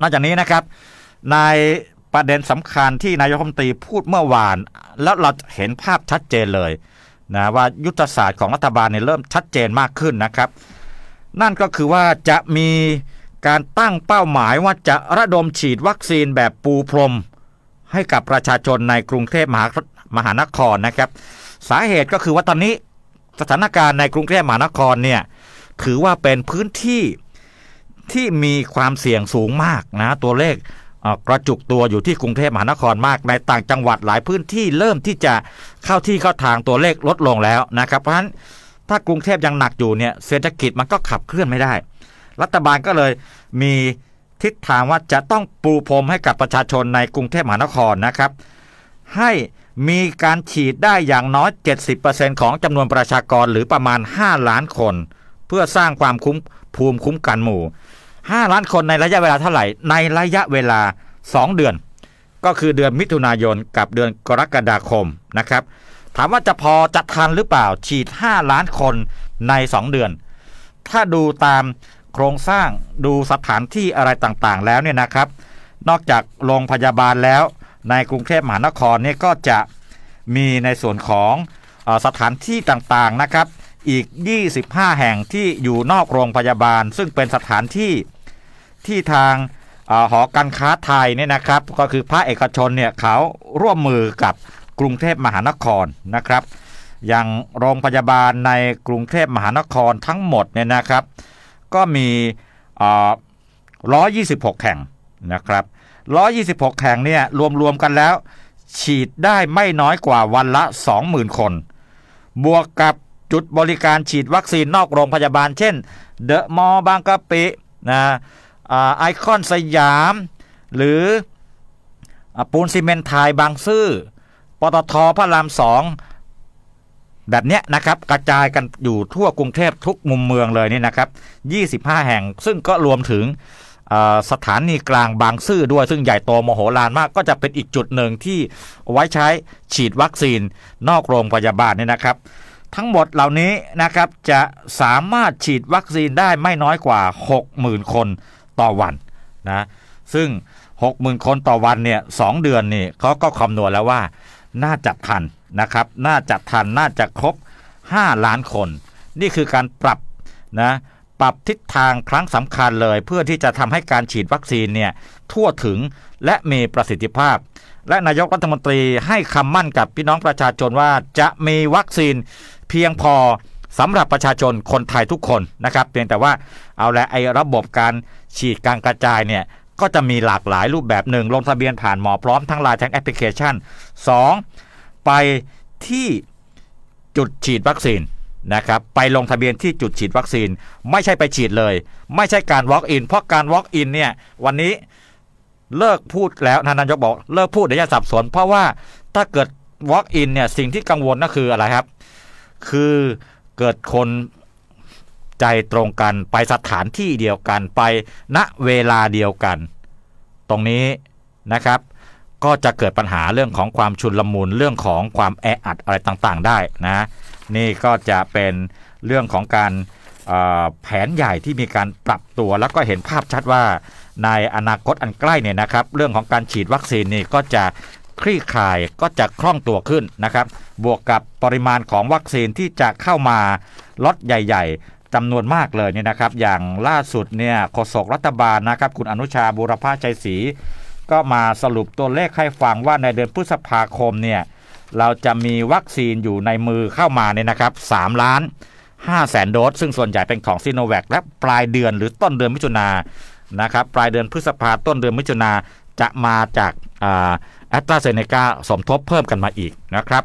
นอกจากนี้นะครับในประเด็นสำคัญที่นายกรัฐมนตรีพูดเมื่อวานแล้วเราเห็นภาพชัดเจนเลยนะว่ายุทธศาสตร์ของรัฐบาลเนี่ยเริ่มชัดเจนมากขึ้นนะครับ นั่นก็คือว่าจะมีการตั้งเป้าหมายว่าจะระดมฉีดวัคซีนแบบปูพรม ให้กับประชาชนในกรุงเทพมหามหานครนะครับสาเหตุก็คือว่าตอนนี้สถานการณ์ในกรุงเทพมหานครเนี่ยถือว่าเป็นพื้นที่ที่มีความเสี่ยงสูงมากนะตัวเลขกระจุกตัวอยู่ที่กรุงเทพมหานครมาก ในต่างจังหวัดหลายพื้นที่เริ่มที่จะเข้าที่เข้าทางตัวเลขลดลงแล้วนะครับ เพราะฉะนั้นถ้ากรุงเทพยังหนักอยู่เนี่ยเศรษฐกิจมันก็ขับเคลื่อนไม่ได้ รัฐบาลก็เลยมีทิศทางว่าจะต้องปูพรมให้กับประชาชนในกรุงเทพมหานครนะครับ ให้มีการฉีดได้อย่างน้อย 70%ของจำนวนประชากรหรือประมาณ 5 ล้านคน เพื่อสร้างความคุ้มภูมิคุ้มกันหมู่ห้าล้านคนในระยะเวลาเท่าไหร่ ในระยะเวลาสองเดือน ก็คือเดือนมิถุนายนกับเดือนกรกฎาคมนะครับ ถามว่าจะพอจะทันหรือเปล่าฉีด 5 ล้านคนใน 2 เดือน ถ้าดูตามโครงสร้างดูสถานที่อะไรต่างๆแล้วเนี่ยนะครับ นอกจากโรงพยาบาลแล้วในกรุงเทพมหานครเนี่ยก็จะมีในส่วนของสถานที่ต่างๆนะครับ อีก 25 แห่งที่อยู่นอกโรงพยาบาลซึ่งเป็นสถานที่ที่ทางหอการค้าไทยเนี่ยนะครับ ก็คือภาคเอกชนเนี่ยเขาร่วมมือกับกรุงเทพมหานครนะครับอย่างโรงพยาบาลในกรุงเทพมหานครทั้งหมดเนี่ยนะครับ ก็มี 126แห่งนะครับ 126แห่งเนี่ยรวมๆกันแล้วฉีดได้ไม่น้อยกว่าวันละ 20,000 คน บวกกับจุดบริการฉีดวัคซีนนอกโรงพยาบาล เช่นเดอะมอลล์บางกะปินะไอคอนสยามหรือปูนซีเมนไทยบางซื่อปตทพระรามสองแบบเนี้ยนะครับ กระจายกันอยู่ทั่วกรุงเทพทุกมุมเมืองเลยนี่นะครับ 25 แห่งซึ่งก็รวมถึงสถานีกลางบางซื่อด้วยซึ่งใหญ่โตมโหฬารมากก็จะเป็นอีกจุดหนึ่งที่ไว้ใช้ฉีดวัคซีนนอกโรงพยาบาลนี่นะครับทั้งหมดเหล่านี้นะครับจะสามารถฉีดวัคซีนได้ไม่น้อยกว่า 60,000 คนต่อวันนะซึ่ง 60,000 คน ต่อวันเนี่ยสเดือนนี่เขาก็คำนวณแล้วว่าน่าจะทันนะครับน่าจะ ทันน่าจะครบ 5 ล้านคน นี่คือการปรับนะปรับทิศทางครั้งสำคัญเลย เพื่อที่จะทำให้การฉีดวัคซีนเนี่ยทั่วถึงและมีประสิทธิภาพ และนายกรัฐมนตรีให้คำมั่นกับ พี่ น้องประชาชน ว่า จะมีวัคซีนเพียงพอสำหรับประชาชนคนไทยทุกคนนะครับเพียงแต่ว่าเอาละไอ้ระบบการฉีดการกระจายเนี่ยก็จะมีหลากหลายรูปแบบหนึ่งลงทะเบียนผ่านหมอพร้อมทั้งไลน์ทั้งแอปพลิเคชัน 2. ไปที่จุดฉีดวัคซีนนะครับไปลงทะเบียนที่จุดฉีดวัคซีน ไม่ใช่ไปฉีดเลยไม่ใช่การ walk in เพราะการ walk in เนี่ยวันนี้เลิกพูดแล้วนายกบอก เลิกพูดเดี๋ยวจะสับสนเพราะว่าถ้าเกิด walk in เนี่ย สิ่งที่กังวลก็คืออะไรครับ คือเกิดคนใจตรงกันไปสถานที่เดียวกันไปณเวลาเดียวกัน ตรงนี้นะครับก็จะเกิดปัญหาเรื่องของความชุนลมุนเรื่องของความแออัดอะไรต่างๆได้นะนี่ก็จะเป็นเรื่องของการแผนใหญ่ที่มีการปรับตัว แล้วก็เห็นภาพชัดว่าในอนาคตอันใกล้เนี่ยนะครับ เรื่องของการฉีดวัคซีนนี่ก็จะคลี่คลายก็จะคล่องตัวขึ้นนะครับ บวกกับปริมาณของวัคซีนที่จะเข้ามาล็อตใหญ่ ๆจำนวนมากเลยเนี่ยนะครับ อย่างล่าสุดเนี่ยโฆษกรัฐบาลนะครับคุณอนุชาบุรพาชัยศรีก็มาสรุปตัวเลขให้ฟังว่าในเดือนพฤษภาคมเนี่ยเราจะมีวัคซีนอยู่ในมือเข้ามาเนี่ยนะครับ 3 ล้าน5แสนโดสซึ่งส่วนใหญ่เป็นของซีโนแวคและปลายเดือนหรือต้นเดือนมิถุนานะครับ ปลายเดือนพฤษภาต้นเดือนมิถุนาจะมาจากแอตตราเซเนกาสมทบเพิ่มกันมาอีกนะครับ